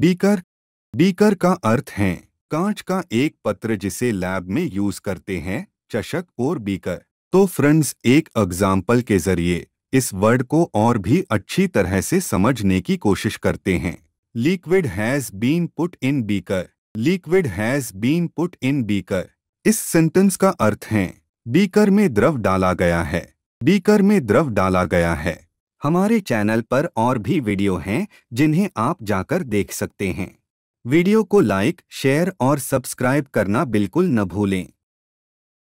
beaker beaker का अर्थ है कांच का एक पत्र जिसे लैब में यूज करते हैं चशक और बीकर तो फ्रेंड्स एक एग्जाम्पल के जरिए इस वर्ड को और भी अच्छी तरह से समझने की कोशिश करते हैं liquid has been put in beaker liquid has been put in beaker इस सेंटेंस का अर्थ है बीकर में द्रव डाला गया है बीकर में द्रव डाला गया है हमारे चैनल पर और भी वीडियो हैं जिन्हें आप जाकर देख सकते हैं वीडियो को लाइक शेयर और सब्सक्राइब करना बिल्कुल न भूलें